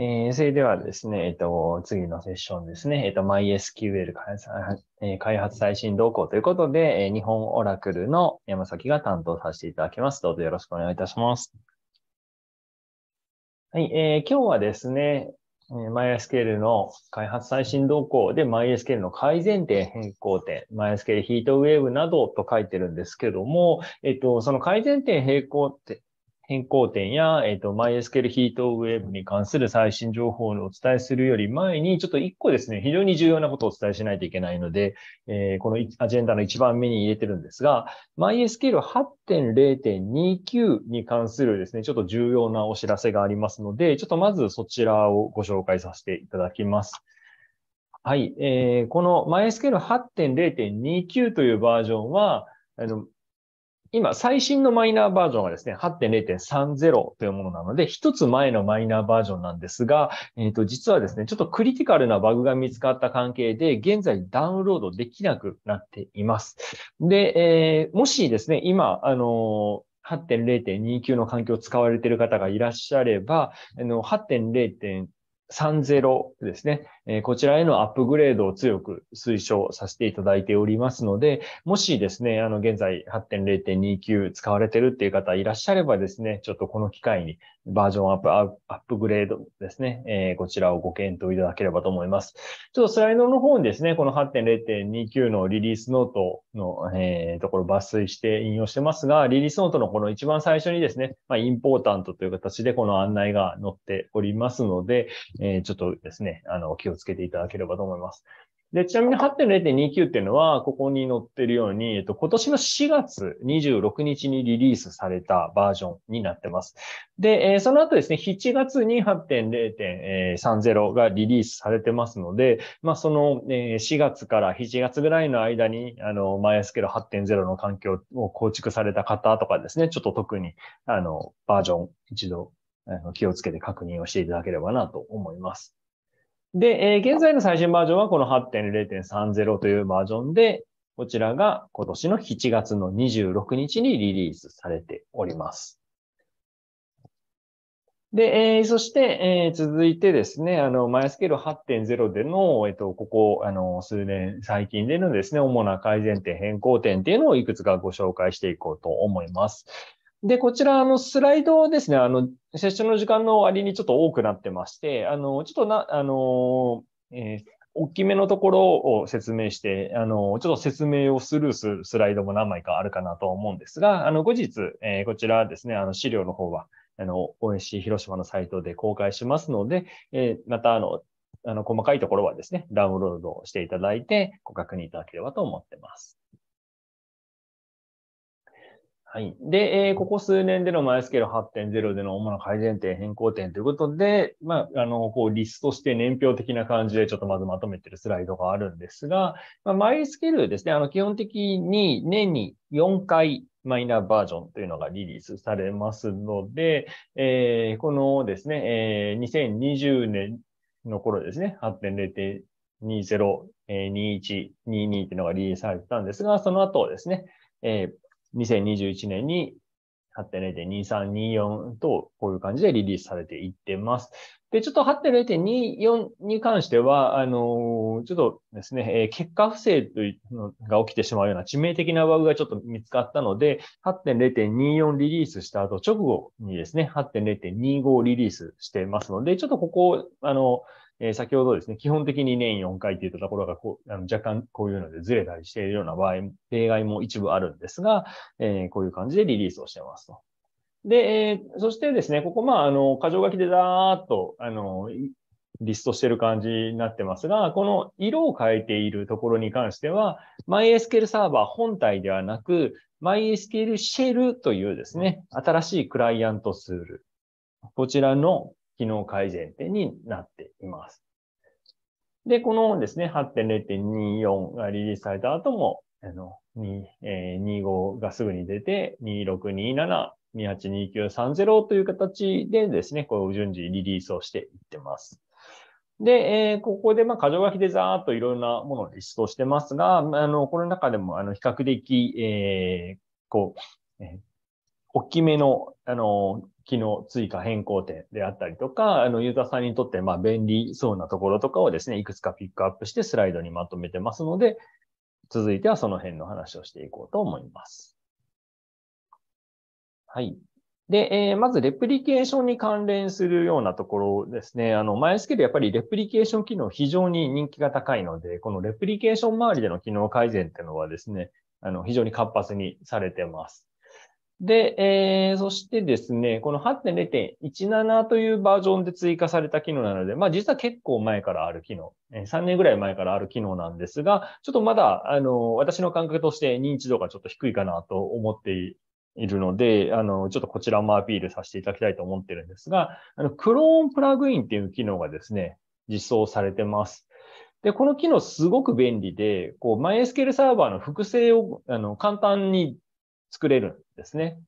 えー、それではですね、えっ、ー、と、次のセッションですね、えっ、ー、と、MySQL 開発,、えー、開発最新動向ということで、えー、日本オラクルの山崎が担当させていただきます。どうぞよろしくお願いいたします。はい、えー、今日はですね、えー、MySQL の開発最新動向で MySQL の改善点、変更点、MySQL ヒートウェーブなどと書いてるんですけども、えっ、ー、と、その改善点、変更点、変更点や、えっ、ー、と、MySQL ヒートウェブに関する最新情報をお伝えするより前に、ちょっと一個ですね、非常に重要なことをお伝えしないといけないので、えー、このアジェンダの一番目に入れてるんですが、MySQL 8.0.29に関するですね、ちょっと重要なお知らせがありますので、ちょっとまずそちらをご紹介させていただきます。はい、えー、この MySQL 8.0.29というバージョンは、あの今、最新のマイナーバージョンがですね、8.0.30というものなので、一つ前のマイナーバージョンなんですが、えっ、ー、と、実はですね、ちょっとクリティカルなバグが見つかった関係で、現在ダウンロードできなくなっています。で、えー、もしですね、今、あの8.0.29の環境を使われている方がいらっしゃれば、あの、8.0.30ですね。えこちらへのアップグレードを強く推奨させていただいておりますので、もしですね、あの、現在8.0.29使われてるっていう方いらっしゃればですね、ちょっとこの機会にバージョンアップ、アップグレードですね、えこちらをご検討いただければと思います。ちょっとスライドの方にですね、この8.0.29のリリースノートの、えところ抜粋して引用してますが、リリースノートのこの一番最初にですね、まあ、インポータントという形でこの案内が載っておりますので、えちょっとですね、あの、お気をつけていただければと思います。で、ちなみに8.0.29っていうのは、ここに載ってるように、えっと、今年の4月26日にリリースされたバージョンになってます。で、えー、その後ですね、7月に8.0.30がリリースされてますので、まあ、その、えー、4月から7月ぐらいの間に、あの、マイアスケル8 0の環境を構築された方とかですね、ちょっと特に、あの、バージョン一度、あの気をつけて確認をしていただければなと思います。で、えー、現在の最新バージョンはこの8.0.30というバージョンで、こちらが今年の7月の26日にリリースされております。で、えー、そして、えー、続いてですね、あの、マイスケール8.0での、えっ、と、ここ、あの、数年、最近でのですね、主な改善点、変更点っていうのをいくつかご紹介していこうと思います。で、こちら、あの、スライドですね、あの、セッションの時間の割にちょっと多くなってまして、あの、ちょっとな、あの、えー、大きめのところを説明して、あの、ちょっと説明をスルーするスライドも何枚かあるかなと思うんですが、あの、後日、えー、こちらですね、あの、資料の方は、あの、OSC 広島のサイトで公開しますので、えー、また、あの、あの、細かいところはですね、ダウンロードしていただいて、ご確認いただければと思ってます。はい。で、えー、ここ数年での MySQL8.0 での主な改善点、変更点ということで、まあ、あの、こう、リストして年表的な感じで、ちょっとまずまとめてるスライドがあるんですが、まあ、MySQL ですね、あの、基本的に年に4回マイナーバージョンというのがリリースされますので、えー、このですね、えー、2020年の頃ですね、8.0.20、21、22というのがリリースされたんですが、その後ですね、えー2021年に8.0.2324と、こういう感じでリリースされていってます。で、ちょっと8.0.24に関しては、あのちょっとですね、え結果不正というのが起きてしまうような致命的なバグがちょっと見つかったので、8.0.24リリースした後、直後にですね、8.0.25リリースしてますので、ちょっとここ、あのえー、先ほどですね、基本的に年4回って言ったところがこうあの若干こういうのでずれたりしているような場合、例外も一部あるんですが、えー、こういう感じでリリースをしてますと。で、えー、そしてですね、ここ、まあ、あの、箇条書きでだーっと、あの、リストしてる感じになってますが、この色を変えているところに関しては、MySQL サーバー本体ではなく、MySQL シェルというですね、新しいクライアントツール。こちらの機能改善点になっています。で、このですね、8.0.24がリリースされた後も、あの、えー、25がすぐに出て、2627、282930という形でですね、こう順次リリースをしていってます。で、えー、ここで、まあ、箇条書きでざーっといろんなものをリストしてますが、あの、この中でも、あの、比較的、えー、こう、えー、大きめの、あの、機能追加変更点であったりとか、あの、ユーザーさんにとって、まあ、便利そうなところとかをですね、いくつかピックアップしてスライドにまとめてますので、続いてはその辺の話をしていこうと思います。はい。で、えー、まずレプリケーションに関連するようなところですね。あの、m y s q ル、やっぱりレプリケーション機能非常に人気が高いので、このレプリケーション周りでの機能改善っていうのはですね、あの、非常に活発にされてます。で、えー、そしてですね、この8.0.17というバージョンで追加された機能なので、まあ実は結構前からある機能、3年ぐらい前からある機能なんですが、ちょっとまだ、あの、私の感覚として認知度がちょっと低いかなと思っているので、あの、ちょっとこちらもアピールさせていただきたいと思ってるんですが、あの、クローンプラグインっていう機能がですね、実装されてます。で、この機能すごく便利で、こう、MySQL サーバーの複製を、あの、簡単に作れるんですね。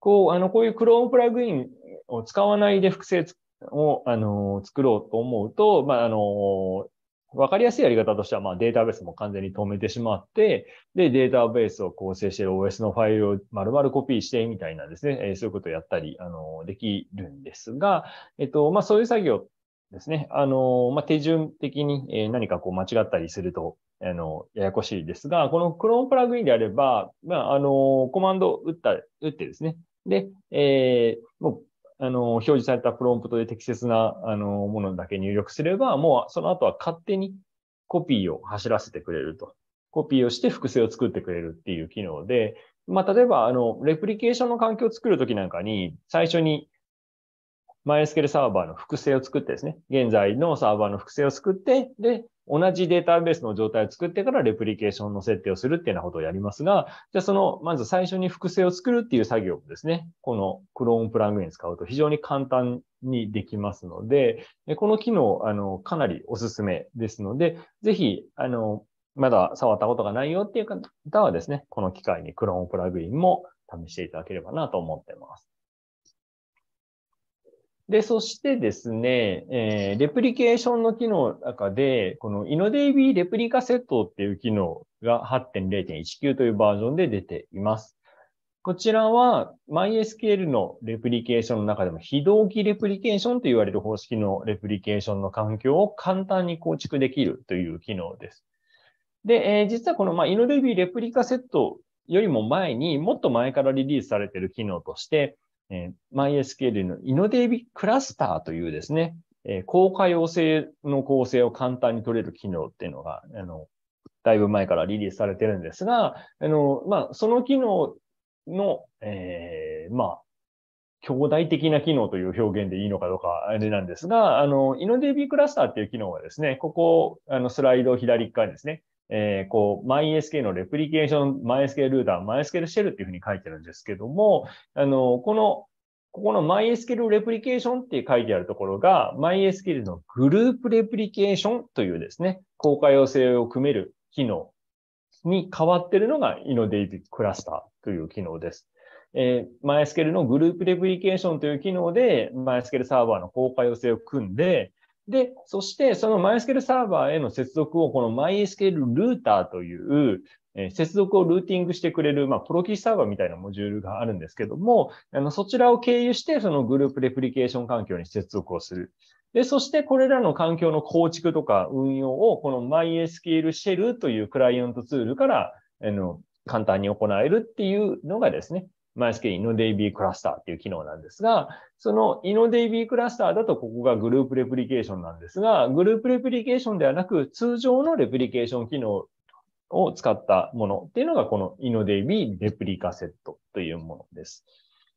こう、あの、こういう Chrome プラグインを使わないで複製を、あの、作ろうと思うと、まあ、あの、わかりやすいやり方としては、まあ、データベースも完全に止めてしまって、で、データベースを構成している OS のファイルを丸々コピーしてみたいなですね、えそういうことをやったり、あの、できるんですが、えっと、まあ、そういう作業ですね。あの、まあ、手順的に、え何かこう間違ったりすると、あの、ややこしいですが、このクローンプラグインであれば、まあ、あの、コマンドを打った、打ってですね。で、えー、もう、あの、表示されたプロンプトで適切な、あの、ものだけ入力すれば、もうその後は勝手にコピーを走らせてくれると。コピーをして複製を作ってくれるっていう機能で、まあ、例えば、あの、レプリケーションの環境を作るときなんかに、最初に、MySQL サーバーの複製を作ってですね、現在のサーバーの複製を作って、で、同じデータベースの状態を作ってからレプリケーションの設定をするっていうようなことをやりますが、じゃあその、まず最初に複製を作るっていう作業もですね、この Chrome プラグイン使うと非常に簡単にできますので、この機能、あの、かなりおすすめですので、ぜひ、あの、まだ触ったことがないよっていう方はですね、この機会に Chrome プラグインも試していただければなと思ってます。で、そしてですね、えー、レプリケーションの機能の中で、このイノデイビーレプリカセットっていう機能が8.0.19というバージョンで出ています。こちらは MySQL のレプリケーションの中でも非同期レプリケーションと言われる方式のレプリケーションの環境を簡単に構築できるという機能です。で、えー、実はこの、まあ、イノデイビーレプリカセットよりも前にもっと前からリリースされている機能として、えー、MySQL の InnoDB クラスターというですね、えー、効果要の構成を簡単に取れる機能っていうのが、あの、だいぶ前からリリースされてるんですが、あの、まあ、その機能の、えー、まあ、兄弟的な機能という表現でいいのかどうかあれなんですが、あの、InnoDB クラスターっていう機能はですね、ここ、あの、スライド左側にですね、えー、こう、MySQL のレプリケーション、MySQL ルーター、MySQL シェルっていうふうに書いてるんですけども、あの、この、ここの MySQL レプリケーションって書いてあるところが、MySQL のグループレプリケーションというですね、公開要請を組める機能に変わってるのが i n n o d l クラスターという機能です。えー、MySQL のグループレプリケーションという機能で MySQL サーバーの公開要請を組んで、で、そしてその MySQL サーバーへの接続をこの MySQL ルーターという、え接続をルーティングしてくれる、まあ、プロキシサーバーみたいなモジュールがあるんですけども、あのそちらを経由してそのグループレプリケーション環境に接続をする。で、そしてこれらの環境の構築とか運用をこの MySQL シェルというクライアントツールから、あの、簡単に行えるっていうのがですね、MySQL InnoDB クラスターっていう機能なんですが、その InnoDB クラスターだとここがグループレプリケーションなんですが、グループレプリケーションではなく通常のレプリケーション機能を使ったものっていうのがこの InnoDB レプリカセットというものです。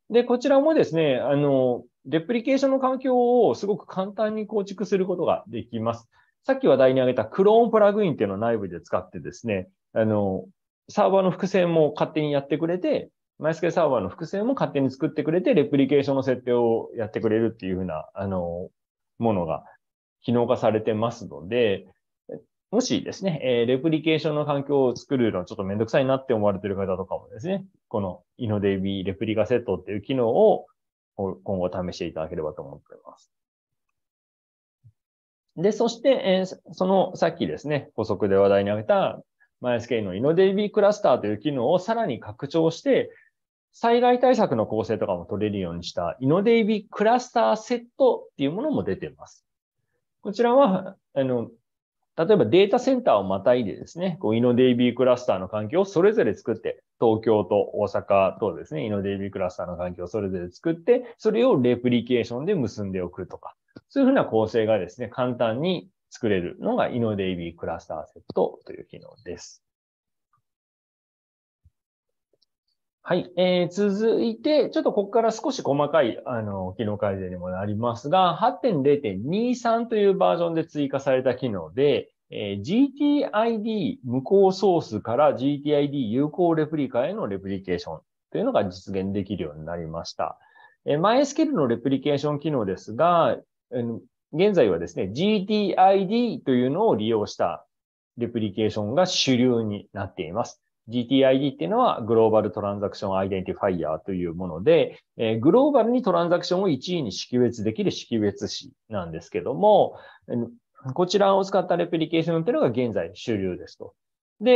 で、こちらもですね、あの、レプリケーションの環境をすごく簡単に構築することができます。さっき話題に挙げたクローンプラグインっていうのを内部で使ってですね、あの、サーバーの複製も勝手にやってくれて、マイスケサーバーの複製も勝手に作ってくれて、レプリケーションの設定をやってくれるっていうふうな、あの、ものが機能化されてますので、もしですね、えレプリケーションの環境を作るのちょっとめんどくさいなって思われてる方とかもですね、この InnoDB レプリカセットっていう機能を今後試していただければと思っています。で、そして、えそのさっきですね、補足で話題に挙げた m y s ケ l の InnoDB クラスターという機能をさらに拡張して、災害対策の構成とかも取れるようにしたイノデイビクラスターセットっていうものも出てます。こちらは、あの、例えばデータセンターをまたいでですね、こうイノデイビークラスターの環境をそれぞれ作って、東京と大阪とですね、イノデイビークラスターの環境をそれぞれ作って、それをレプリケーションで結んでおくとか、そういうふうな構成がですね、簡単に作れるのがイノデイビークラスターセットという機能です。はい、えー、続いて、ちょっとここから少し細かい、あの、機能改善にもなりますが、8.0.23というバージョンで追加された機能で、えー、GTID 無効ソースから GTID 有効レプリカへのレプリケーションというのが実現できるようになりました。えー、MySQL のレプリケーション機能ですが、えー、現在はですね、GTID というのを利用したレプリケーションが主流になっています。GTID っていうのはグローバルトランザクションアイデンティファイヤーというもので、えー、グローバルにトランザクションを1位に識別できる識別子なんですけども、こちらを使ったレプリケーションていうのが現在主流ですと。で、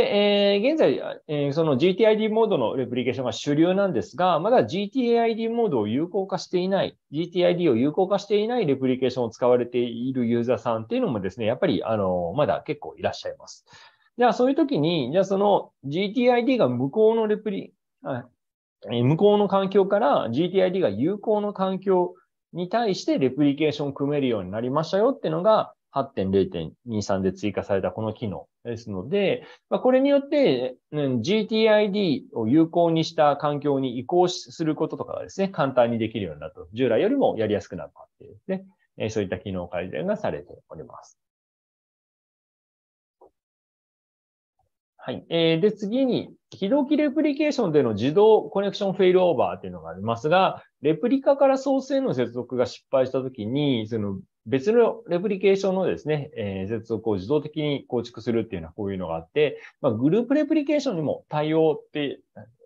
えー、現在、えー、その GTID モードのレプリケーションが主流なんですが、まだ GTID モードを有効化していない、GTID を有効化していないレプリケーションを使われているユーザーさんっていうのもですね、やっぱり、あの、まだ結構いらっしゃいます。じゃあそういう時に、じゃあその GTID が無効のレプリ、無効の環境から GTID が有効の環境に対してレプリケーションを組めるようになりましたよっていうのが8.0.23で追加されたこの機能ですので、まあ、これによって、GTID を有効にした環境に移行することとかがですね、簡単にできるようになると、従来よりもやりやすくなったっていうですね、そういった機能改善がされております。はい。えー、で、次に、非同期レプリケーションでの自動コネクションフェイルオーバーっていうのがありますが、レプリカからソースへの接続が失敗したときに、その別のレプリケーションのですね、えー、接続を自動的に構築するっていうのはこういうのがあって、まあ、グループレプリケーションにも対応って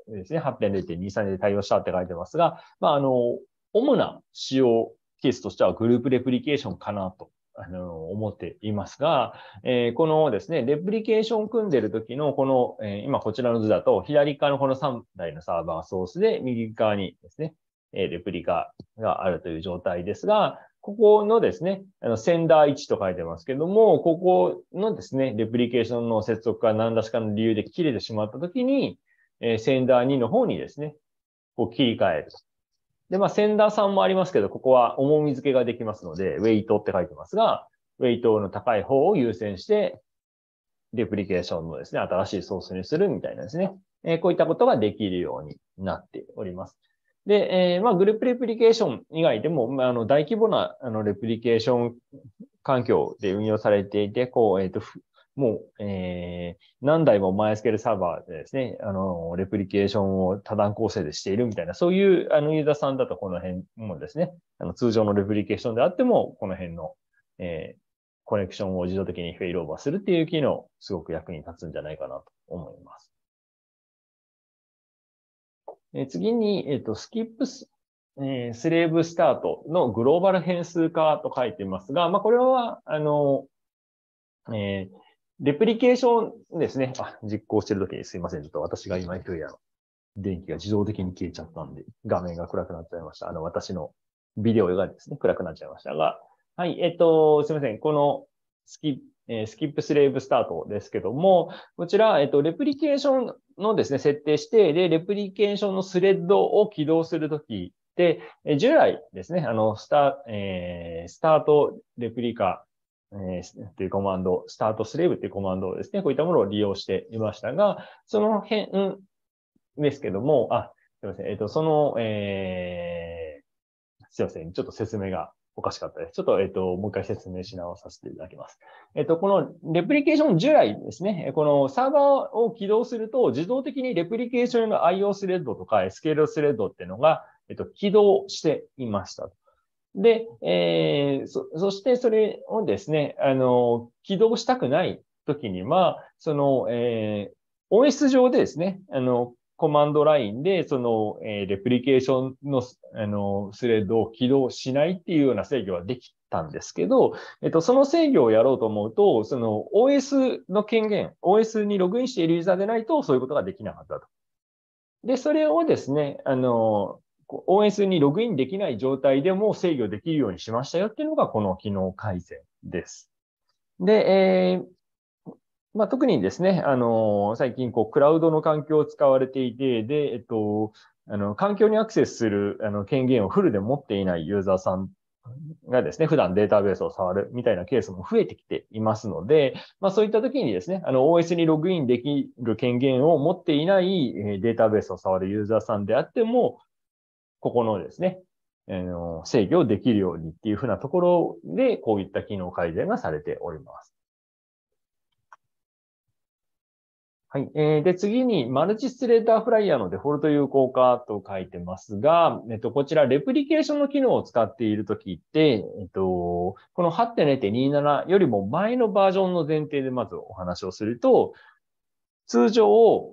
ですね、8.0.23で対応したって書いてますが、まあ、あの、主な使用ケースとしてはグループレプリケーションかなとあの思っていますが、えー、このですね、レプリケーション組んでる時のこの、えー、今こちらの図だと、左側のこの3台のサーバーソースで、右側にですね、えレプリカがあるという状態ですが、ここのですね、あのセンダー1と書いてますけども、ここのですね、レプリケーションの接続が何らしかの理由で切れてしまったときに、えセンダー2の方にですね、こう切り替えると。で、まあ、センダーさんもありますけど、ここは重み付けができますので、ウェイトって書いてますが、ウェイトの高い方を優先して、レプリケーションのですね、新しいソースにするみたいなですね、えー、こういったことができるようになっております。で、えー、まあ、グループレプリケーション以外でも、まあ、あの、大規模な、あの、レプリケーション環境で運用されていて、こう、えっ、ー、と、もう、えー、何台も m y s q ルサーバーでですね、あの、レプリケーションを多段構成でしているみたいな、そういうあのユーザーさんだとこの辺もですね、あの通常のレプリケーションであっても、この辺の、えー、コネクションを自動的にフェイルオーバーするっていう機能、すごく役に立つんじゃないかなと思います。えー、次に、えっ、ー、と、スキップス、えー、スレーブスタートのグローバル変数化と書いてますが、まあ、これは、あの、えーレプリケーションですね。あ、実行してるときにすいません。ちょっと私が今一人や電気が自動的に消えちゃったんで、画面が暗くなっちゃいました。あの、私のビデオがですね、暗くなっちゃいましたが、はい、えっと、すいません。このスキップ、えスキップスレーブスタートですけども、こちら、えっと、レプリケーションのですね、設定して、で、レプリケーションのスレッドを起動するときで、従来ですね、あの、スタ、えー、スタートレプリカえー、ていうコマンド、スタートスレーブっていうコマンドですね、こういったものを利用していましたが、その辺ですけども、あ、すみません、えっ、ー、と、その、えー、すいません、ちょっと説明がおかしかったです。ちょっと、えっ、ー、と、もう一回説明し直させていただきます。えっ、ー、と、このレプリケーション従来ですね、このサーバーを起動すると、自動的にレプリケーションの IO スレッドとか s ー l スレッドっていうのが、えっ、ー、と、起動していました。で、えー、そ、そしてそれをですね、あの、起動したくない時には、その、えー、OS 上でですね、あの、コマンドラインで、その、えー、レプリケーションの、あの、スレッドを起動しないっていうような制御はできたんですけど、えっと、その制御をやろうと思うと、その OS の権限、OS にログインしているユーザーでないと、そういうことができなかったと。で、それをですね、あの、OS にログインできない状態でも制御できるようにしましたよっていうのがこの機能改善です。で、えーまあ、特にですね、あの最近こう、クラウドの環境を使われていて、で、えっと、あの環境にアクセスするあの権限をフルで持っていないユーザーさんがですね、普段データベースを触るみたいなケースも増えてきていますので、まあ、そういった時にですね、あの OS にログインできる権限を持っていないデータベースを触るユーザーさんであっても、ここのですね、あの、制御できるようにっていうふうなところで、こういった機能改善がされております。はい。えー、で、次に、マルチスレーターフライヤーのデフォルト有効化と書いてますが、えっと、こちら、レプリケーションの機能を使っているときって、えっと、この8.0.27よりも前のバージョンの前提でまずお話をすると、通常、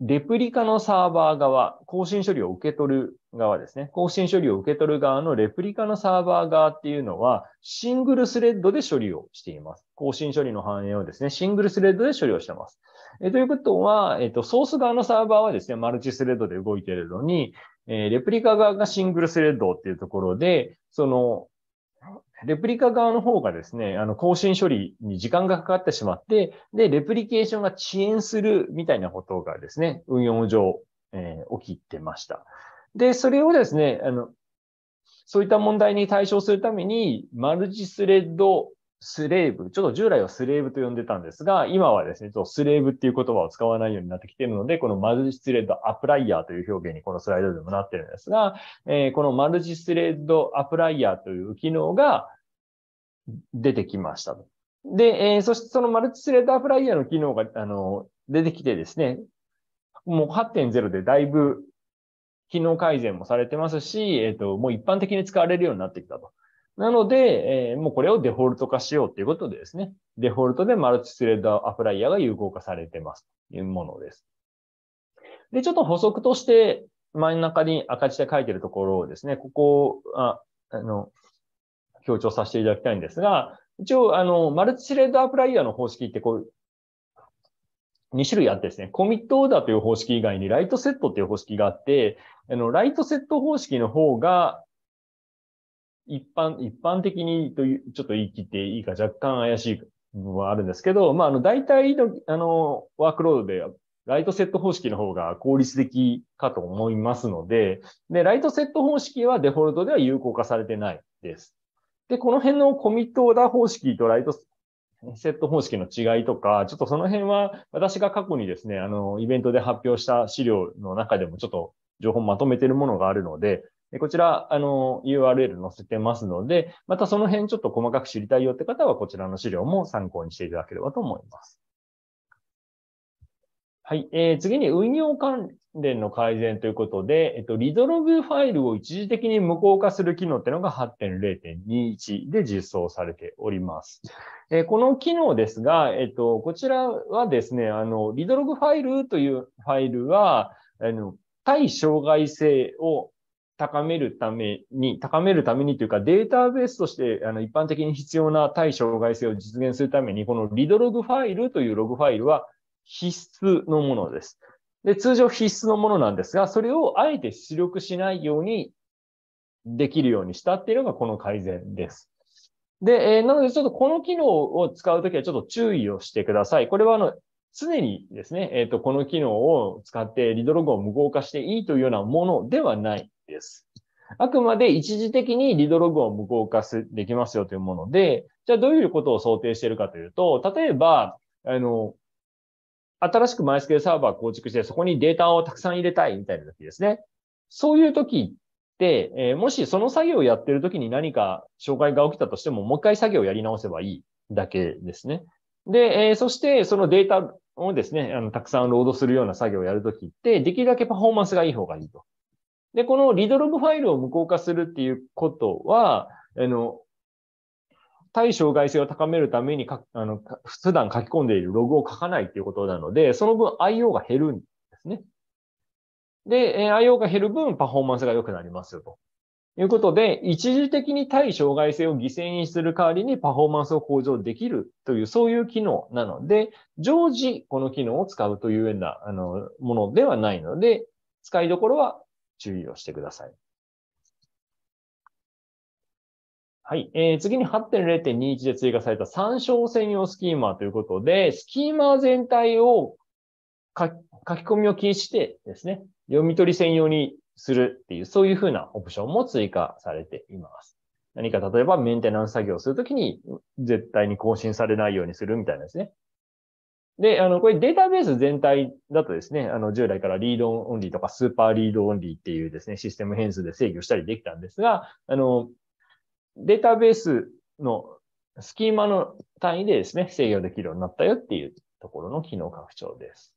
レプリカのサーバー側、更新処理を受け取る側ですね。更新処理を受け取る側のレプリカのサーバー側っていうのは、シングルスレッドで処理をしています。更新処理の反映をですね、シングルスレッドで処理をしています。えということは、えっ、と、ソース側のサーバーはですね、マルチスレッドで動いているのに、えレプリカ側がシングルスレッドっていうところで、その、レプリカ側の方がですね、あの、更新処理に時間がかかってしまって、で、レプリケーションが遅延するみたいなことがですね、運用上、えー、起きてました。で、それをですね、あの、そういった問題に対処するために、マルチスレッドスレーブ、ちょっと従来はスレーブと呼んでたんですが、今はですね、ちょっとスレーブっていう言葉を使わないようになってきているので、このマルチスレッドアプライヤーという表現にこのスライドでもなってるんですが、えー、このマルチスレッドアプライヤーという機能が出てきましたと。で、えー、そしてそのマルチスレッドアプライヤーの機能が、あの、出てきてですね、もう8.0でだいぶ機能改善もされてますし、えっ、ー、と、もう一般的に使われるようになってきたと。なので、えー、もうこれをデフォルト化しようということでですね、デフォルトでマルチスレッドアプライヤーが有効化されてますというものです。で、ちょっと補足として真ん中に赤字で書いてるところをですね、ここを、ああの、強調させていただきたいんですが、一応、あの、マルチスレッドアプライヤーの方式ってこう、2種類あってですね、コミットオーダーという方式以外にライトセットという方式があって、あの、ライトセット方式の方が、一般、一般的にという、ちょっと言い切っていいか若干怪しい部分はあるんですけど、まあ、あの、大体の、あの、ワークロードで、ライトセット方式の方が効率的かと思いますので、で、ライトセット方式はデフォルトでは有効化されてないです。で、この辺のコミットオーダー方式とライトセット方式の違いとか、ちょっとその辺は私が過去にですね、あの、イベントで発表した資料の中でもちょっと情報まとめてるものがあるので、こちら、あの、URL 載せてますので、またその辺ちょっと細かく知りたいよって方は、こちらの資料も参考にしていただければと思います。はい。えー、次に運用関連の改善ということで、えっと、リゾログファイルを一時的に無効化する機能っていうのが8.0.21で実装されております。えー、この機能ですが、えっと、こちらはですね、あの、リゾログファイルというファイルは、あの、対障害性を高めるために、高めるためにというか、データベースとしてあの一般的に必要な対障害性を実現するために、このリドログファイルというログファイルは必須のものです。で通常必須のものなんですが、それをあえて出力しないようにできるようにしたっていうのがこの改善です。で、えー、なのでちょっとこの機能を使うときはちょっと注意をしてください。これはあの、常にですね、えっ、ー、と、この機能を使ってリドログを無効化していいというようなものではないです。あくまで一時的にリドログを無効化できますよというもので、じゃあどういうことを想定しているかというと、例えば、あの、新しく MySQL サーバー構築して、そこにデータをたくさん入れたいみたいな時ですね。そういう時って、えー、もしその作業をやってる時に何か障害が起きたとしても、もう一回作業をやり直せばいいだけですね。で、えー、そしてそのデータをですね、あのたくさんロードするような作業をやるときって、できるだけパフォーマンスがいい方がいいと。で、このリドログファイルを無効化するっていうことは、あの、対障害性を高めるためにか、あの、普段書き込んでいるログを書かないっていうことなので、その分 IO が減るんですね。で、IO が減る分パフォーマンスが良くなりますよと。いうことで、一時的に対障害性を犠牲にする代わりにパフォーマンスを向上できるという、そういう機能なので、常時この機能を使うというような、あの、ものではないので、使いどころは注意をしてください。はい。えー、次に8.0.21で追加された参照専用スキーマーということで、スキーマー全体を書き込みを禁止してですね、読み取り専用にするっていう、そういうふうなオプションも追加されています。何か例えばメンテナンス作業をするときに絶対に更新されないようにするみたいなですね。で、あの、これデータベース全体だとですね、あの、従来からリードオンリーとかスーパーリードオンリーっていうですね、システム変数で制御したりできたんですが、あの、データベースのスキーマの単位でですね、制御できるようになったよっていうところの機能拡張です。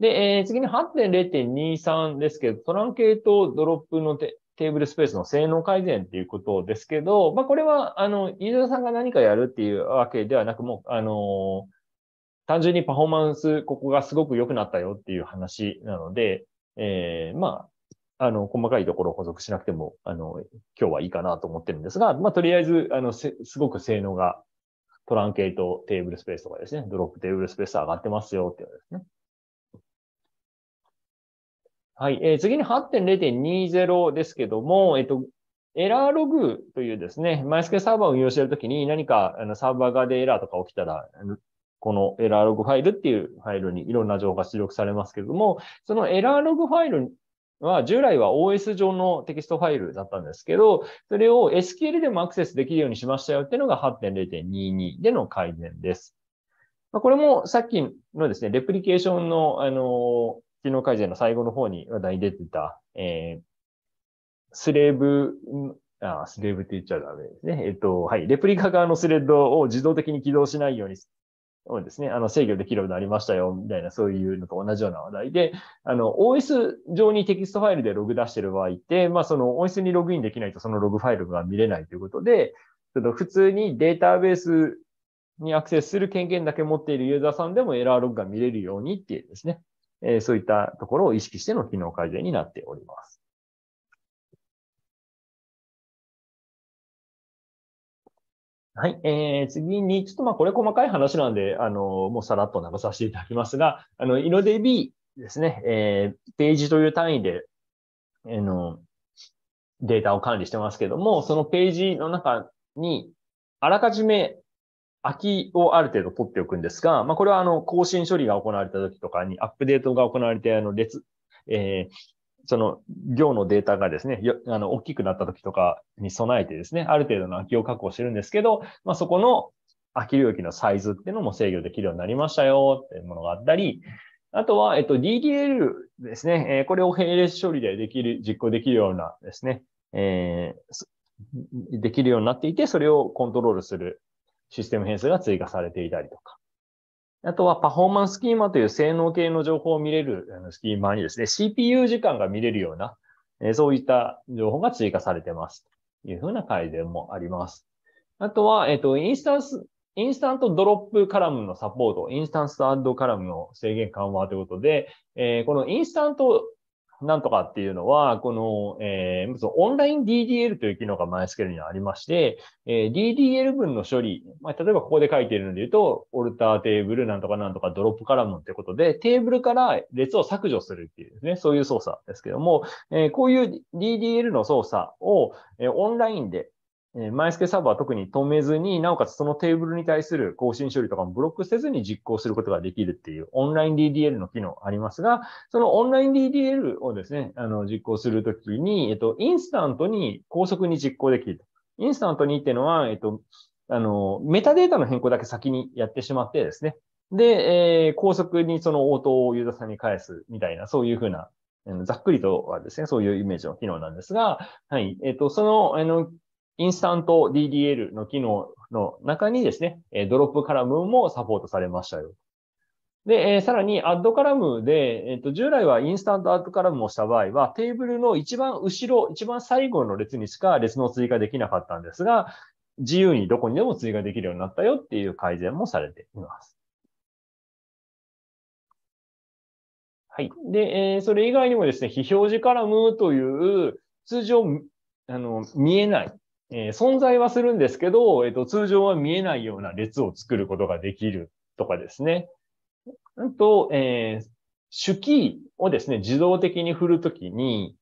で、えー、次に8.0.23ですけど、トランケートドロップのてテーブルスペースの性能改善っていうことですけど、まあ、これは、あの、ユーザーさんが何かやるっていうわけではなく、もう、あの、単純にパフォーマンス、ここがすごく良くなったよっていう話なので、えー、まあ、あの、細かいところを補足しなくても、あの、今日はいいかなと思ってるんですが、まあ、とりあえず、あの、すごく性能が、トランケートテーブルスペースとかですね、ドロップテーブルスペース上がってますよっていうですね。はい。えー、次に8.0.20ですけども、えっ、ー、と、エラーログというですね、マイスケサーバーを運用しているときに何かあのサーバー側でエラーとか起きたら、このエラーログファイルっていうファイルにいろんな情報が出力されますけれども、そのエラーログファイルは従来は OS 上のテキストファイルだったんですけど、それを SQL でもアクセスできるようにしましたよっていうのが8.0.22での改善です。これもさっきのですね、レプリケーションの、あの、機能改善の最後の方に話題に出てた、えー、スレーブ、あスレーブって言っちゃダメですね。えっと、はい。レプリカ側のスレッドを自動的に起動しないようにをですね、あの制御できるようになりましたよ、みたいな、そういうのと同じような話題で、あの、OS 上にテキストファイルでログ出してる場合って、まあ、その OS にログインできないとそのログファイルが見れないということで、ちょっと普通にデータベースにアクセスする権限だけ持っているユーザーさんでもエラーログが見れるようにっていうですね、えそういったところを意識しての機能改善になっております。はい。えー、次に、ちょっとまあ、これ細かい話なんで、あの、もうさらっと流させていただきますが、あの、イノデビですね、えー、ページという単位で、あ、えー、の、データを管理してますけども、そのページの中に、あらかじめ空きをある程度取っておくんですが、まあ、これはあの更新処理が行われた時とかにアップデートが行われて、あの列、えー、その行のデータがですね、よあの大きくなった時とかに備えてですね、ある程度の空きを確保してるんですけど、まあ、そこの空き領域のサイズっていうのも制御できるようになりましたよっていうものがあったり、あとは、えっと、DDL ですね。えこれを並列処理でできる、実行できるようなですね、えー、できるようになっていて、それをコントロールするシステム変数が追加されていたりとか。あとはパフォーマンススキーマという性能系の情報を見れるスキーマにですね、CPU 時間が見れるような、そういった情報が追加されてます。というふうな改善もあります。あとは、えっ、と、インスタンス、インスタントドロップカラムのサポート、インスタンスアッドカラムの制限緩和ということで、えこのインスタントなんとかっていうのは、この、えー、オンライン DDL という機能が MySQL にはありまして、えー、DDL 分の処理、まあ、例えばここで書いているので言うと、オルターテーブルなんとかなんとかドロップカラムっということで、テーブルから列を削除するっていうですね、そういう操作ですけども、えー、こういう DDL の操作を、えー、オンラインでえマイスケサーバーは特に止めずに、なおかつそのテーブルに対する更新処理とかもブロックせずに実行することができるっていうオンライン DDL の機能ありますが、そのオンライン DDL をですね、あの実行するときに、えっと、インスタントに高速に実行できる。インスタントにっていうのは、えっと、あの、メタデータの変更だけ先にやってしまってですね。で、えー、高速にその応答をユーザーさんに返すみたいな、そういうふうなざっくりとはですね、そういうイメージの機能なんですが、はい。えっ、ー、と、その、あの、インスタント DDL の機能の中にですね、ドロップカラムもサポートされましたよ。で、えさらに、アッドカラムで、えっ、と、従来はインスタントアッドカラムをした場合は、テーブルの一番後ろ、一番最後の列にしか列の追加できなかったんですが、自由にどこにでも追加できるようになったよっていう改善もされています。はい。で、えそれ以外にもですね、非表示カラムという、通常、あの、見えない、えー、存在はするんですけど、えっ、ー、と、通常は見えないような列を作ることができるとかですね。うんと、えー、キーをですね、自動的に振るときに、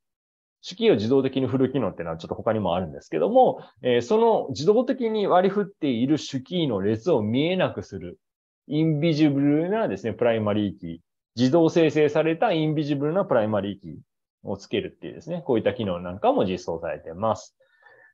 主キーを自動的に振る機能っていうのはちょっと他にもあるんですけども、えー、その自動的に割り振っている主キーの列を見えなくする、インビジブルなですね、プライマリーキー、自動生成されたインビジブルなプライマリーキーをつけるっていうですね、こういった機能なんかも実装されています。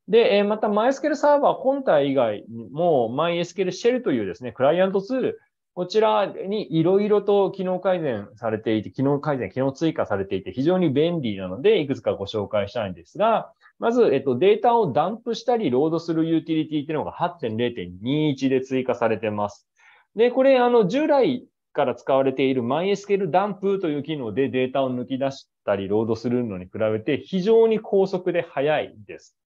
で、また MySQL サーバー本体以外も MySQL Shell というですね、クライアントツール、こちらにいろいろと機能改善されていて、機能改善、機能追加されていて非常に便利なので、いくつかご紹介したいんですが、まず、えっと、データをダンプしたりロードするユーティリティっていうのが8.0.21で追加されてます。で、これ、あの、従来から使われている MySQL ダンプという機能でデータを抜き出したりロードするのに比べて非常に高速で速いです。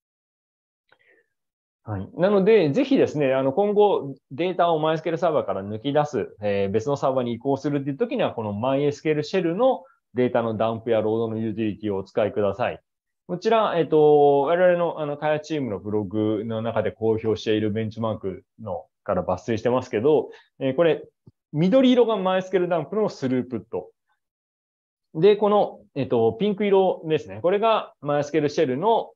はい、なので、ぜひですね、あの今後、データを MySQL サーバーから抜き出す、えー、別のサーバーに移行するというときには、この MySQL シェルのデータのダンプやロードのユーティリティをお使いください。こちら、えっ、ー、と、我々のあの開発チームのブログの中で公表しているベンチマークのから抜粋してますけど、えー、これ、緑色が MySQL ダンプのスループット。で、この、えっ、ー、と、ピンク色ですね。これが MySQL シェルの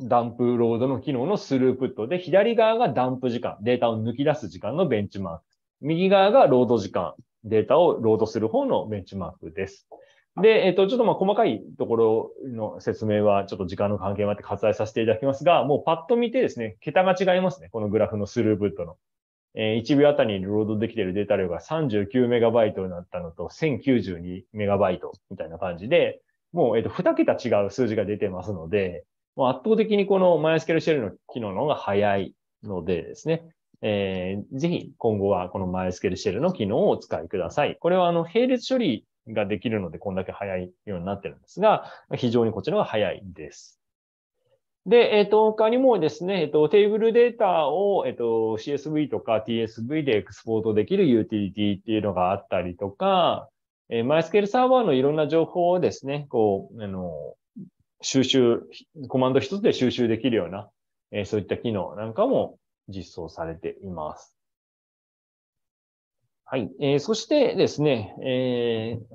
ダンプロードの機能のスループットで、左側がダンプ時間、データを抜き出す時間のベンチマーク。右側がロード時間、データをロードする方のベンチマークです。で、えっと、ちょっとまあ細かいところの説明はちょっと時間の関係もあって割愛させていただきますが、もうパッと見てですね、桁が違いますね。このグラフのスループットの。えー、1秒あたりにロードできているデータ量が 39MB になったのと 1092MB みたいな感じで、もう、えっと、2桁違う数字が出てますので、もう圧倒的にこの MySQL シェルの機能の方が早いのでですね、えー、ぜひ今後はこの MySQL シェルの機能をお使いください。これはあの並列処理ができるのでこんだけ早いようになってるんですが、非常にこちらが早いです。で、えっ、ー、と、他にもですね、えっ、ー、と、テーブルデータを、えっ、ー、と、CSV とか TSV でエクスポートできるユーティリティっていうのがあったりとか、えー、MySQL サーバーのいろんな情報をですね、こう、あの、収集、コマンド一つで収集できるような、えー、そういった機能なんかも実装されています。はい。えー、そしてですね、えー、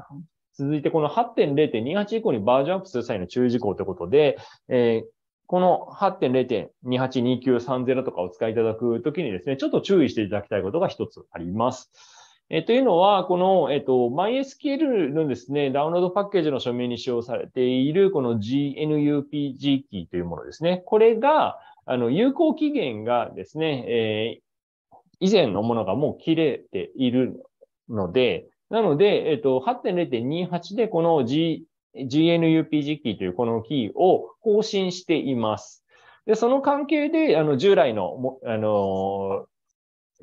続いてこの8.0.28以降にバージョンアップする際の注意事項ということで、えー、この8.0.282930とかをお使いいただくときにですね、ちょっと注意していただきたいことが一つあります。えー、というのは、この、えっ、ー、と、MySQL のですね、ダウンロードパッケージの署名に使用されている、この GNUPG キーというものですね。これが、あの、有効期限がですね、えー、以前のものがもう切れているので、なので、えっ、ー、と、8.0.28でこの G、GNUPG キーというこのキーを更新しています。で、その関係で、あの、従来の、あの、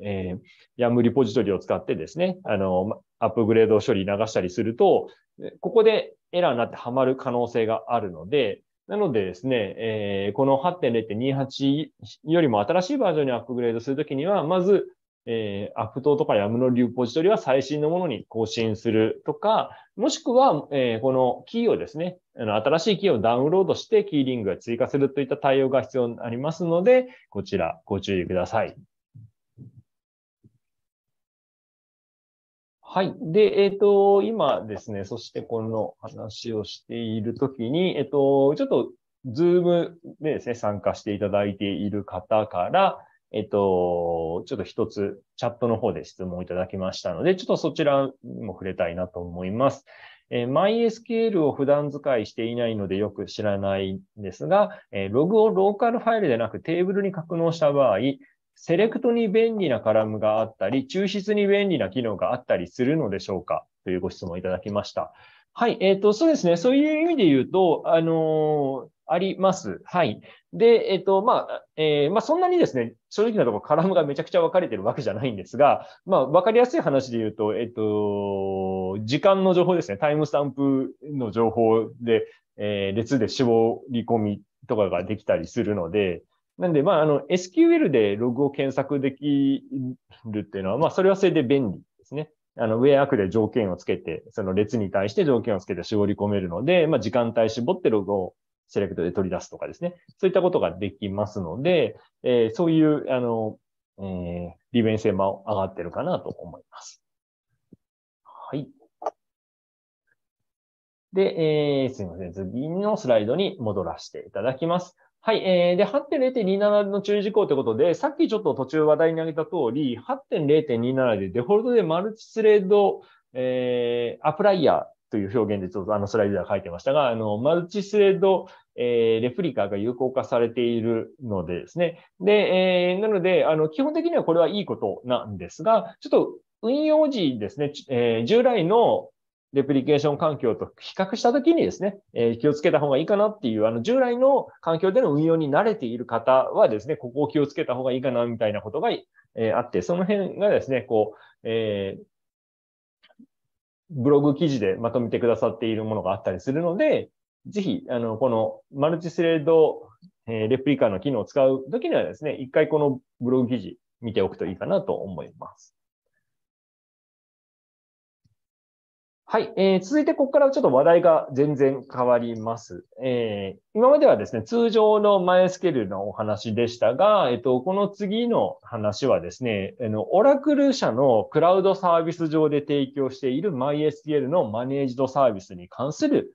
えー、YAM リポジトリを使ってですね、あの、アップグレード処理流したりすると、ここでエラーになってはまる可能性があるので、なのでですね、えー、この8.0.28よりも新しいバージョンにアップグレードするときには、まず、えー、アップトとか YAM のリポジトリは最新のものに更新するとか、もしくは、えー、このキーをですね、あの新しいキーをダウンロードしてキーリングが追加するといった対応が必要になりますので、こちらご注意ください。はい。で、えっ、ー、と、今ですね、そしてこの話をしているときに、えっ、ー、と、ちょっと、ズームでですね、参加していただいている方から、えっ、ー、と、ちょっと一つチャットの方で質問をいただきましたので、ちょっとそちらにも触れたいなと思います。えー、MySQL を普段使いしていないのでよく知らないんですが、えー、ログをローカルファイルでなくテーブルに格納した場合、セレクトに便利なカラムがあったり、抽出に便利な機能があったりするのでしょうかというご質問いただきました。はい、えっ、ー、と、そうですね。そういう意味で言うと、あのー、あります。はい。で、えっ、ー、と、まあ、えまあ、そんなにですね、正直なところ、カラムがめちゃくちゃ分かれてるわけじゃないんですが、まあ、分かりやすい話で言うと、えっ、と、時間の情報ですね、タイムスタンプの情報で、え列で絞り込みとかができたりするので、なんで、まあ、あの、SQL でログを検索できるっていうのは、まあ、それはそれで便利ですね。あの、ウェアクで条件をつけて、その列に対して条件をつけて絞り込めるので、まあ、時間帯絞ってログをセレクトで取り出すとかですね。そういったことができますので、えー、そういう、あの、えー、利便性も上がってるかなと思います。はい。で、えー、すみません。次のスライドに戻らせていただきます。はい、えー、で、8.0.27の注意事項ということで、さっきちょっと途中話題に挙げた通り、8.0.27でデフォルトでマルチスレード、えー、アプライヤーという表現でちょっとあのスライドでは書いてましたが、あの、マルチスレッド、えー、レプリカが有効化されているのでですね。で、えー、なので、あの、基本的にはこれはいいことなんですが、ちょっと運用時ですね、えー、従来のレプリケーション環境と比較したときにですね、えー、気をつけた方がいいかなっていう、あの、従来の環境での運用に慣れている方はですね、ここを気をつけた方がいいかなみたいなことが、えー、あって、その辺がですね、こう、えー、ブログ記事でまとめてくださっているものがあったりするので、ぜひ、あの、このマルチスレード、えー、レプリカの機能を使うときにはですね、一回このブログ記事見ておくといいかなと思います。はい、えー、続いてここからちょっと話題が全然変わります。えー、今まではですね、通常のマイスケルのお話でしたが、えっと、この次の話はですね、あの、オラクル社のクラウドサービス上で提供している MySQL のマネージドサービスに関する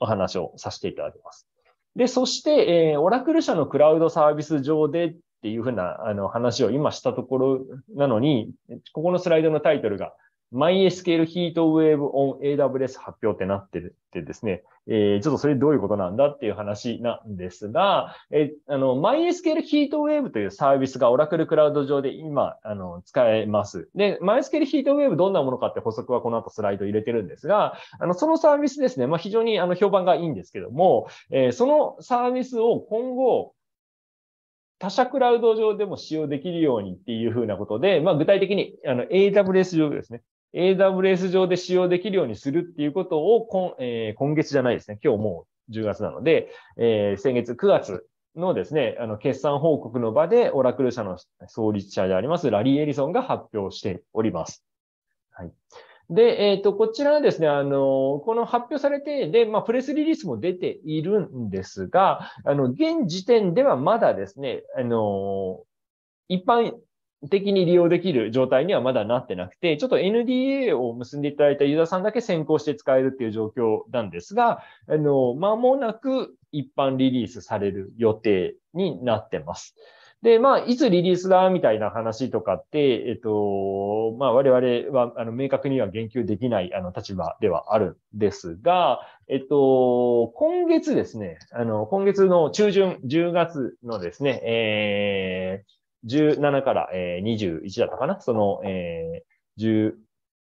お話をさせていただきます。で、そして、えー、オラクル社のクラウドサービス上でっていうふうなあの話を今したところなのに、ここのスライドのタイトルが MySQL Heat Wave on AWS 発表ってなってるってですね、えー、ちょっとそれどういうことなんだっていう話なんですが、えー、あの、MySQL Heat Wave というサービスが Oracle Cloud 上で今、あの、使えます。で、MySQL Heat Wave どんなものかって補足はこの後スライド入れてるんですが、あの、そのサービスですね、まあ、非常にあの、評判がいいんですけども、えー、そのサービスを今後、他社クラウド上でも使用できるようにっていうふうなことで、まあ、具体的にあの AWS 上ですね、AWS 上で使用できるようにするっていうことを今,、えー、今月じゃないですね。今日もう10月なので、えー、先月9月のですね、あの、決算報告の場で、オラクル社の創立者であります、ラリー・エリソンが発表しております。はい。で、えっ、ー、と、こちらはですね、あの、この発表されて、で、まあ、プレスリリースも出ているんですが、あの、現時点ではまだですね、あの、一般的に利用できる状態にはまだなってなくて、ちょっと NDA を結んでいただいたユーザーさんだけ先行して使えるっていう状況なんですが、あの、間もなく一般リリースされる予定になってます。で、まあ、いつリリースだみたいな話とかって、えっと、まあ、我々は、あの、明確には言及できない、あの、立場ではあるんですが、えっと、今月ですね、あの、今月の中旬、10月のですね、えー、17から、えー、21だったかなその、えー、1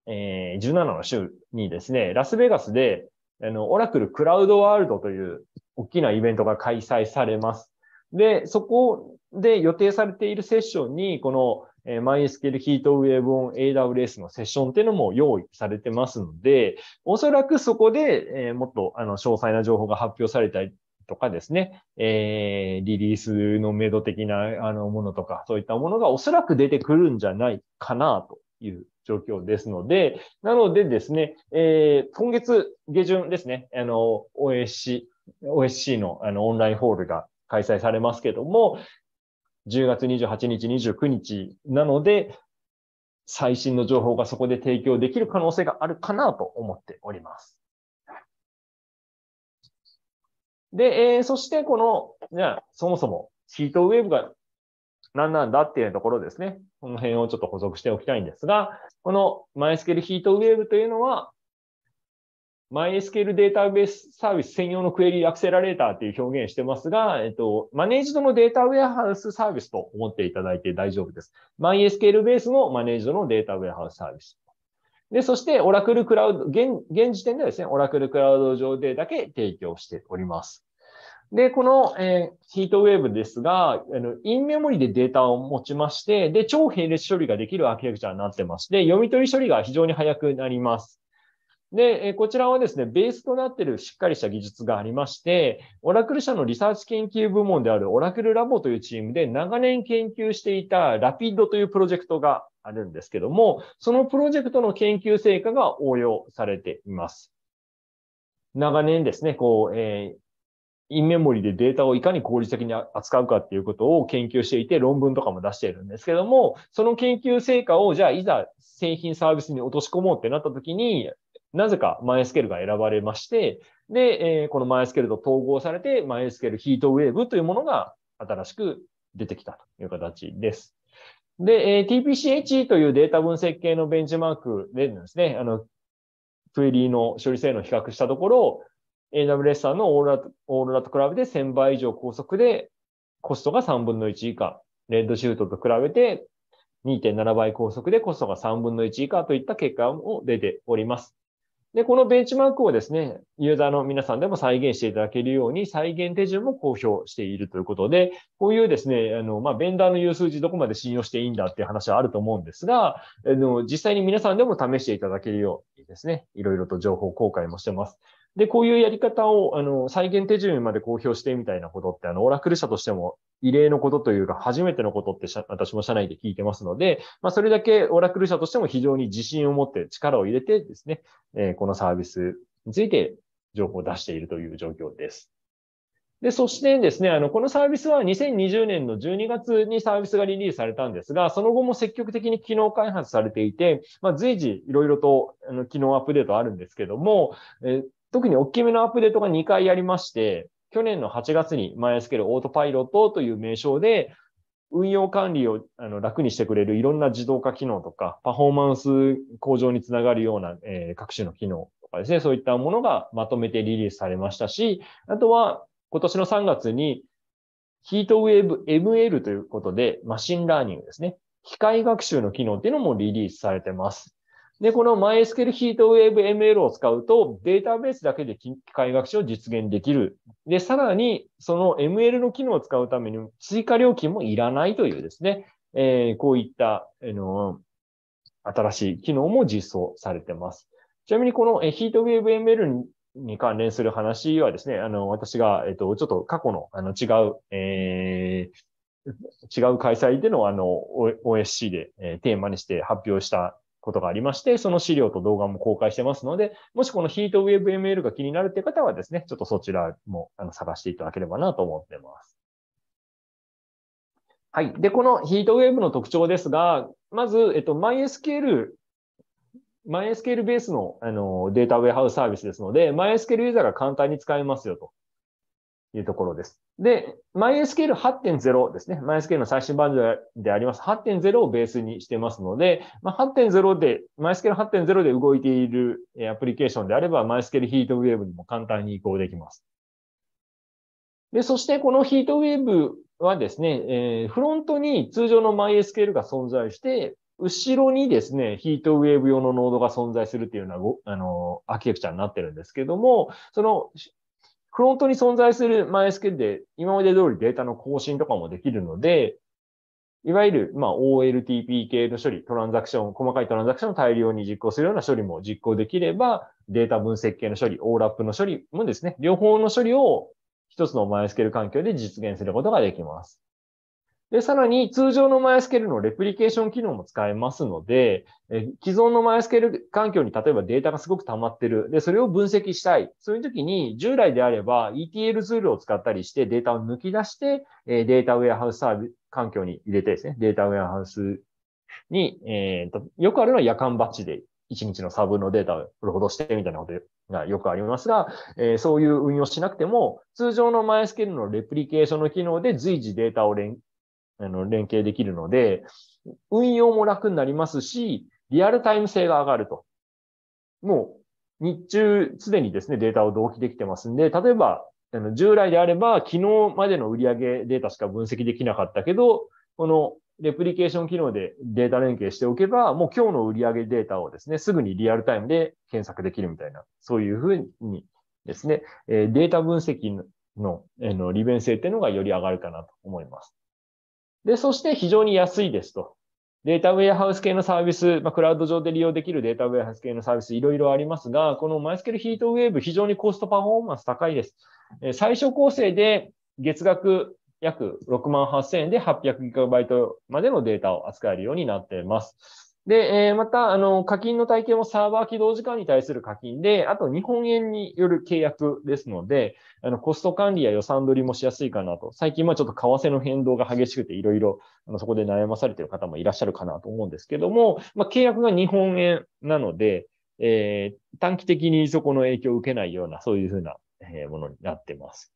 えー、17の週にですね、ラスベガスで、あの、オラクルクラウドワールドという大きなイベントが開催されます。で、そこで予定されているセッションに、この、えー、スケル・ヒート・ウェブ w a AWS のセッションっていうのも用意されてますので、おそらくそこで、えー、もっとあの詳細な情報が発表されたりとかですね、えー、リリースのメド的なあのものとか、そういったものがおそらく出てくるんじゃないかなという状況ですので、なのでですね、えー、今月下旬ですね、あの、OSC、OSC のあのオンラインホールが開催されますけども、10月28日、29日なので、最新の情報がそこで提供できる可能性があるかなと思っております。で、えー、そしてこの、じゃあ、そもそもヒートウェーブが何なんだっていうところですね。この辺をちょっと補足しておきたいんですが、この MySQL ヒートウェーブというのは、MySQL データベースサービス専用のクエリーアクセラレーターっていう表現してますが、えっと、マネージドのデータウェアハウスサービスと思っていただいて大丈夫です。MySQL ベースのマネージドのデータウェアハウスサービス。で、そしてオラクルクラウド、現現時点ではですね、オラクルクラウド上でだけ提供しております。で、この、えー、ヒートウェーブですが、あの、インメモリでデータを持ちまして、で、超並列処理ができるアーキテクチャになってまして、読み取り処理が非常に早くなります。で、えこちらはですね、ベースとなっているしっかりした技術がありまして、オラクル社のリサーチ研究部門であるオラクルラボというチームで長年研究していたラピッドというプロジェクトがあるんですけども、そのプロジェクトの研究成果が応用されています。長年ですね、こう、えー、インメモリでデータをいかに効率的に扱うかっていうことを研究していて、論文とかも出しているんですけども、その研究成果を、じゃあいざ製品サービスに落とし込もうってなった時に、なぜかマイスケルが選ばれまして、で、えこのマイスケルと統合されて、マイスケルヒートウェーブというものが新しく出てきたという形です。で、え TPCH というデータ分析系のベンチマークでですね、あの、クエリーの処理性能を比較したところ、AWS のオーロラオーロラと比べて1000倍以上高速でコストが3分の1以下。レッドシュートと比べて2.7倍高速でコストが3分の1以下といった結果も出ております。で、このベンチマークをですね、ユーザーの皆さんでも再現していただけるように、再現手順も公表しているということで、こういうですね、あの、まあ、ベンダーの言う数字どこまで信用していいんだっていう話はあると思うんですが、あの、実際に皆さんでも試していただけるようにですね、いろいろと情報公開もしてます。で、こういうやり方を、あの、再現手順まで公表してみたいなことって、あの、オラクル社としても異例のことというか、初めてのことって私も社内で聞いてますので、まあ、それだけオラクル社としても非常に自信を持って力を入れてですね、えー、このサービスについて情報を出しているという状況です。で、そしてですね、あの、このサービスは2020年の12月にサービスがリリースされたんですが、その後も積極的に機能開発されていて、まあ、随時いろいろと、あの、機能アップデートあるんですけども、え特に大きめのアップデートが2回ありまして、去年の8月に MySQL オートパイロットという名称で、運用管理をあの楽にしてくれるいろんな自動化機能とか、パフォーマンス向上につながるような、えー、各種の機能とかですね、そういったものがまとめてリリースされましたし、あとは今年の3月にヒートウェーブ ML ということで、マシンラーニングですね。機械学習の機能っていうのもリリースされてます。で、この MySQL ヒートウェーブ ML を使うと、データベースだけで機械学習を実現できる。で、さらに、その ML の機能を使うために追加料金もいらないというですね、えー、こういった、あの、新しい機能も実装されてます。ちなみに、このヒートウェーブ ML に関連する話はですね、あの、私が、えっと、ちょっと過去の、あの、違う、えー、違う開催での、あの、OSC で、えー、テーマにして発表したことがありまして、その資料と動画も公開してますので、もしこのヒートウェブ ML が気になるという方はですね、ちょっとそちらもあの探していただければなと思ってます。はい。で、このヒートウェーブの特徴ですが、まず、えっと、MySQL、MySQL ベースのあのデータウェアハウスサービスですので、MySQL ユーザーが簡単に使えますよと。いうところです。で、MySQL 8.0ですね。MySQL の最新版であります。8.0をベースにしてますので、まあ、8.0で、MySQL 8.0で動いているアプリケーションであれば、MySQL ヒートウェーブにも簡単に移行できます。で、そしてこのヒートウェーブはですね、えー、フロントに通常の MySQL が存在して、後ろにですね、ヒートウェーブ用のノードが存在するっていうようなあの、アーキテクチャになってるんですけども、そのフロントに存在する MySQL で今まで通りデータの更新とかもできるので、いわゆる、まあ、OLTP 系の処理、トランザクション、細かいトランザクションを大量に実行するような処理も実行できれば、データ分析系の処理、オー a ップの処理もですね、両方の処理を一つの MySQL 環境で実現することができます。で、さらに通常の MySQL のレプリケーション機能も使えますので、え既存の MySQL 環境に例えばデータがすごく溜まってる。で、それを分析したい。そういう時に従来であれば ETL ツールを使ったりしてデータを抜き出して、えデータウェアハウスサービス環境に入れてですね、データウェアハウスに、えーと、よくあるのは夜間バッチで1日の差分のデータをロほどしてみたいなことがよくありますが、えー、そういう運用しなくても、通常の MySQL のレプリケーションの機能で随時データを連あの連携できるので、運用も楽になりますし、リアルタイム性が上がると。もう、日中、すでにですね、データを同期できてますんで、例えば、あの従来であれば、昨日までの売上データしか分析できなかったけど、このレプリケーション機能でデータ連携しておけば、もう今日の売上データをですね、すぐにリアルタイムで検索できるみたいな、そういうふうにですね、データ分析のの利便性っていうのがより上がるかなと思います。で、そして非常に安いですと。データウェアハウス系のサービス、まあ、クラウド上で利用できるデータウェアハウス系のサービス、いろいろありますが、このマイスケルヒートウェーブ、非常にコストパフォーマンス高いです。最初構成で月額約6万8000円で 800GB までのデータを扱えるようになっています。で、えー、また、あの、課金の体験もサーバー起動時間に対する課金で、あと日本円による契約ですので、あの、コスト管理や予算取りもしやすいかなと。最近はちょっと為替の変動が激しくて、いろいろ、あの、そこで悩まされている方もいらっしゃるかなと思うんですけども、まあ、契約が日本円なので、えー、短期的にそこの影響を受けないような、そういうふうな、えものになってます。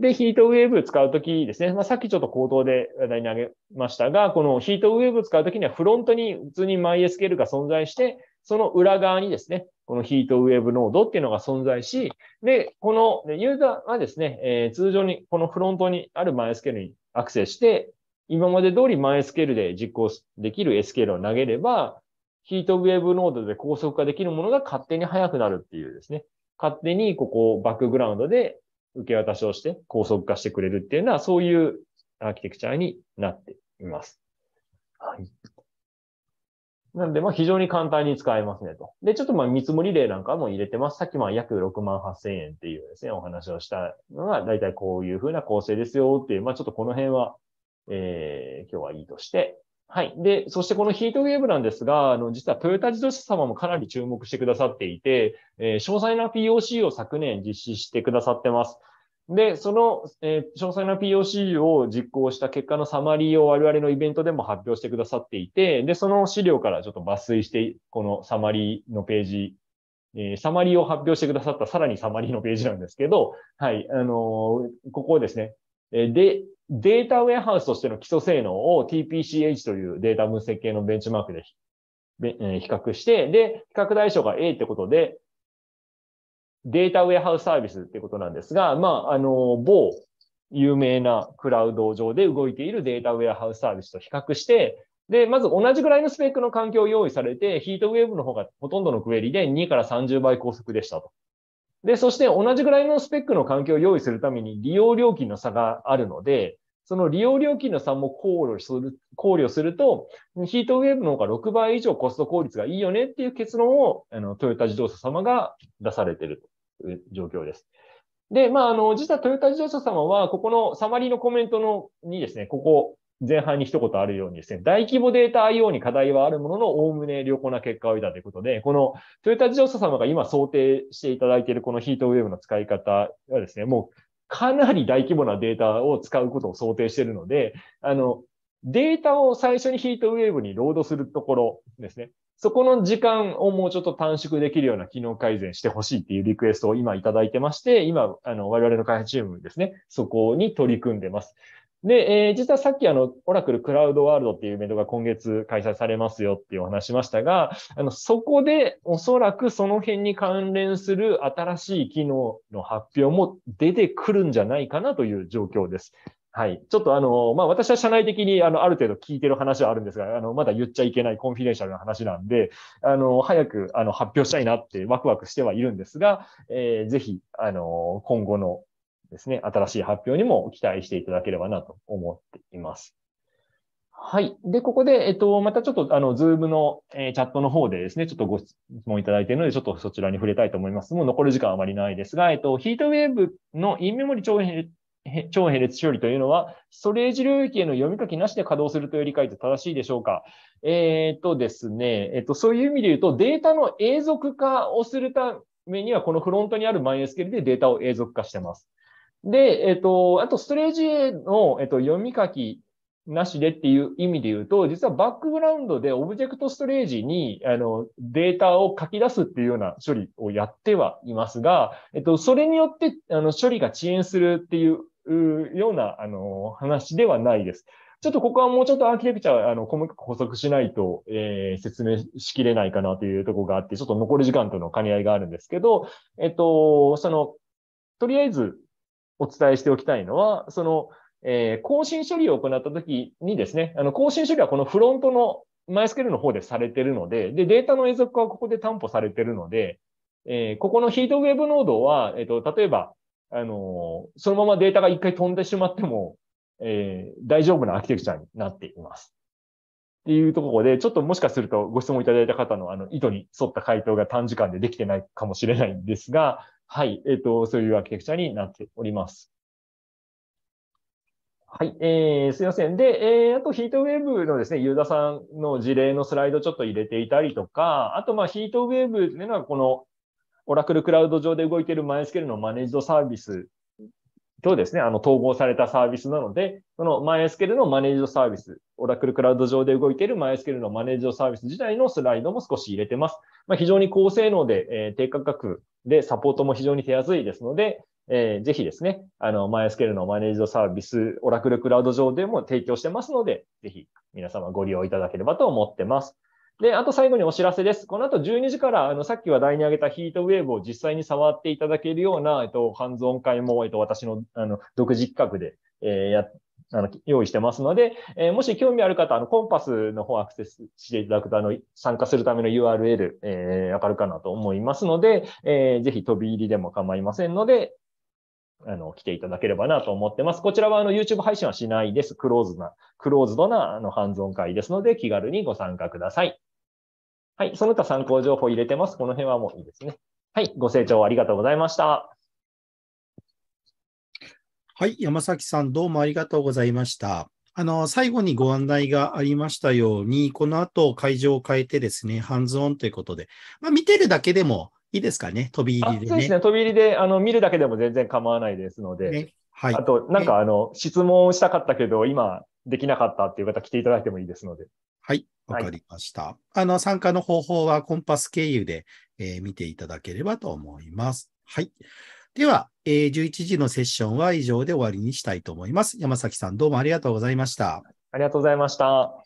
で、ヒートウェーブ使うときですね、まあ、さっきちょっと口頭で話題にあげましたが、このヒートウェーブ使うときにはフロントに普通に MySQL が存在して、その裏側にですね、このヒートウェーブノードっていうのが存在し、で、このユーザーはですね、えー、通常にこのフロントにある MySQL にアクセスして、今まで通り MySQL で実行できる SQL を投げれば、ヒートウェーブノードで高速化できるものが勝手に速くなるっていうですね、勝手にここバックグラウンドで受け渡しをして高速化してくれるっていうのは、そういうアーキテクチャになっています。はい。なんで、まあ非常に簡単に使えますねと。で、ちょっとまあ見積もり例なんかも入れてます。さっきまあ約6万8千円っていうですね、お話をしたのが、だいたいこういうふうな構成ですよっていう、まあちょっとこの辺は、えー、今日はいいとして、はい。で、そしてこのヒートウェーブなんですが、あの、実はトヨタ自動車様もかなり注目してくださっていて、えー、詳細な POC を昨年実施してくださってます。で、その、えー、詳細な POC を実行した結果のサマリーを我々のイベントでも発表してくださっていて、で、その資料からちょっと抜粋して、このサマリーのページ、えー、サマリーを発表してくださったさらにサマリーのページなんですけど、はい、あのー、ここですね。で、データウェアハウスとしての基礎性能を TPCH というデータ分析系のベンチマークで比較して、で、比較対象が A ってことで、データウェアハウスサービスってことなんですが、まあ、あの、某有名なクラウド上で動いているデータウェアハウスサービスと比較して、で、まず同じぐらいのスペックの環境を用意されて、ヒートウェーブの方がほとんどのクエリで2から30倍高速でしたと。で、そして同じぐらいのスペックの環境を用意するために利用料金の差があるので、その利用料金の差も考慮する考慮すると、ヒートウェーブの方が6倍以上コスト効率がいいよねっていう結論をあのトヨタ自動車様が出されているという状況です。で、まあ、あの、実はトヨタ自動車様は、ここのサマリーのコメントのにですね、ここ、前半に一言あるようにですね、大規模データ IO に課題はあるものの、おおむね良好な結果を得たということで、このトヨタ自動車様が今想定していただいているこのヒートウェーブの使い方はですね、もうかなり大規模なデータを使うことを想定しているので、あの、データを最初にヒートウェーブにロードするところですね。そこの時間をもうちょっと短縮できるような機能改善してほしいっていうリクエストを今いただいてまして、今、あの、我々の開発チームですね、そこに取り組んでます。で、えー、実はさっきあの、オラクルクラウドワールドっていうイベントが今月開催されますよっていうお話しましたが、あの、そこでおそらくその辺に関連する新しい機能の発表も出てくるんじゃないかなという状況です。はい。ちょっとあの、まあ、私は社内的にあの、ある程度聞いてる話はあるんですが、あの、まだ言っちゃいけないコンフィデンシャルな話なんで、あの、早くあの、発表したいなってワクワクしてはいるんですが、えー、ぜひ、あの、今後のですね、新しい発表にも期待していただければなと思っています。はい。で、ここで、えっと、またちょっと、あの、ズームの、えー、チャットの方でですね、ちょっとご質問いただいているので、ちょっとそちらに触れたいと思います。もう残る時間あまりないですが、えっと、ヒートウェーブのインメモリ超超並列処理というのは、ストレージ領域への読み書きなしで稼働するという理解と正しいでしょうかえっ、ー、とですね、えっ、と、そういう意味で言うと、データの永続化をするためには、このフロントにある MySQL でデータを永続化してます。で、えっ、ー、と、あとストレージへの、えっ、ー、と、読み書きなしでっていう意味で言うと、実はバックグラウンドでオブジェクトストレージにあのデータを書き出すっていうような処理をやってはいますが、えっと、それによってあの処理が遅延するっていうようなあの話ではないです。ちょっとここはもうちょっとアーキテクチャ、あの、細かく補足しないと、えー、説明しきれないかなというとこがあって、ちょっと残り時間との兼ね合いがあるんですけど、えっと、その、とりあえず、お伝えしておきたいのは、その、えー、更新処理を行ったときにですね、あの更新処理はこのフロントの MySQL の方でされてるので、で、データの永続化はここで担保されてるので、えー、ここのヒートウェブノードは、えっ、ー、と、例えば、あのー、そのままデータが一回飛んでしまっても、えー、大丈夫なアーキテクチャになっています。っていうところで、ちょっともしかするとご質問いただいた方のあの意図に沿った回答が短時間でできてないかもしれないんですが、はい、えっ、ー、と、そういうアーキテクチャになっております。はい、えー、すいません。で、えー、あとヒートウェーブのですね、ユーザーさんの事例のスライドちょっと入れていたりとか、あと、まあ、ヒートウェーブっていうのは、このオラクルクラウド上で動いているマイスケールのマネージドサービスとですね、あの、統合されたサービスなので、その MySQL のマネージドサービス、Oracle クラウド上で動いている MySQL のマネージドサービス自体のスライドも少し入れてます。まあ、非常に高性能で、えー、低価格でサポートも非常に手厚いですので、えー、ぜひですね、あの、MySQL のマネージドサービス、Oracle クラウド上でも提供してますので、ぜひ皆様ご利用いただければと思ってます。で、あと最後にお知らせです。この後12時から、あの、さっき話題に上げたヒートウェーブを実際に触っていただけるような、えっと、ハンズオン会も、えっと、私の、あの、独自企画で、えー、や、あの、用意してますので、えー、もし興味ある方、あの、コンパスの方アクセスしていただくと、あの、参加するための URL、えー、わかるかなと思いますので、えー、ぜひ飛び入りでも構いませんので、あの、来ていただければなと思ってます。こちらは、あの、YouTube 配信はしないです。クローズな、クローズドな、あの、ハンズオン会ですので、気軽にご参加ください。はい、その他参考情報入れてます。この辺はもういいですね。はい、ご清聴ありがとうございました。はい、山崎さん、どうもありがとうございました。あの、最後にご案内がありましたように、この後会場を変えてですね、ハンズオンということで、まあ、見てるだけでもいいですかね、飛び入りで、ね、そうですね、飛び入りで、あの、見るだけでも全然構わないですので、ね、はい。あと、なんか、あの、質問したかったけど、今できなかったっていう方来ていただいてもいいですので。はい。わかりました。はい、あの、参加の方法はコンパス経由で、えー、見ていただければと思います。はい。では、えー、11時のセッションは以上で終わりにしたいと思います。山崎さん、どうもありがとうございました。ありがとうございました。